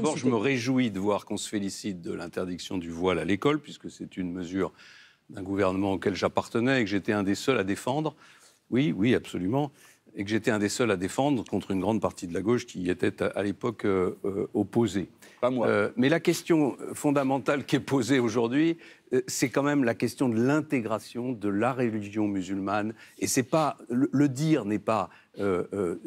D'abord, je me réjouis de voir qu'on se félicite de l'interdiction du voile à l'école, puisque c'est une mesure d'un gouvernement auquel j'appartenais et que j'étais un des seuls à défendre. Oui, oui, absolument et que j'étais un des seuls à défendre contre une grande partie de la gauche qui était euh, à l'époque euh, euh, opposée. mais la question fondamentale qui est posée aujourd'hui, c'est quand même la question de l'intégration de la religion musulmane. Et c'est pas le, dire n'est pas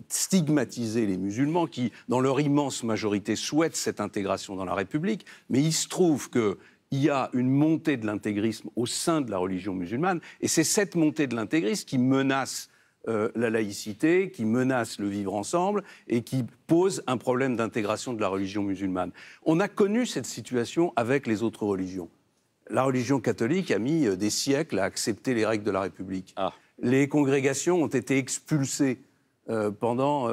stigmatiser les musulmans qui, dans leur immense majorité, souhaitent cette intégration dans la République. Mais il se trouve qu'il y a une montée de l'intégrisme au sein de la religion musulmane, et c'est cette montée de l'intégrisme qui menace euh, la laïcité, qui menace le vivre ensemble et qui pose un problème d'intégration de la religion musulmane. On a connu cette situation avec les autres religions. La religion catholique a mis euh, des siècles à accepter les règles de la République. Ah. Les congrégations ont été expulsées euh, pendant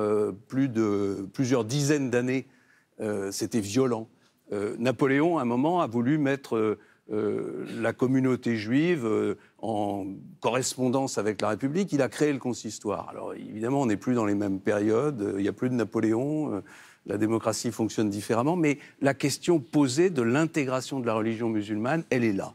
plus de, plusieurs dizaines d'années. C'était violent. Napoléon, à un moment, a voulu mettre euh, la communauté juive euh, en correspondance avec la République, il a créé le consistoire. Alors évidemment, on n'est plus dans les mêmes périodes, euh, il n'y a plus de Napoléon, la démocratie fonctionne différemment, mais la question posée de l'intégration de la religion musulmane, elle est là.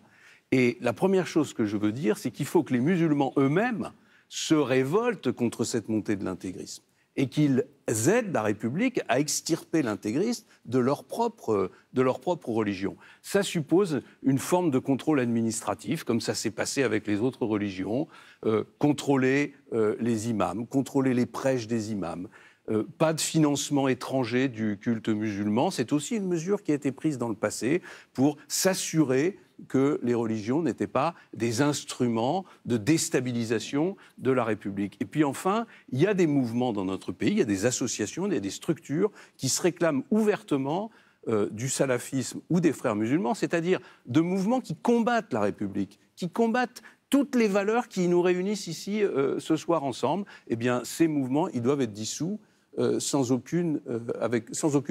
Et la première chose que je veux dire, c'est qu'il faut que les musulmans eux-mêmes se révoltent contre cette montée de l'intégrisme et qu'ils aident la République à extirper l'intégriste de, leur propre, de leur propre religion. Ça suppose une forme de contrôle administratif, comme ça s'est passé avec les autres religions, euh, contrôler euh, les imams, contrôler les prêches des imams. Euh, pas de financement étranger du culte musulman, c'est aussi une mesure qui a été prise dans le passé pour s'assurer que les religions n'étaient pas des instruments de déstabilisation de la République. Et puis enfin, il y a des mouvements dans notre pays, il y a des associations, il y a des structures qui se réclament ouvertement euh, du salafisme ou des frères musulmans, c'est-à-dire de mouvements qui combattent la République, qui combattent toutes les valeurs qui nous réunissent ici euh, ce soir ensemble. Eh bien, ces mouvements, ils doivent être dissous euh, sans aucune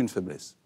faiblesse.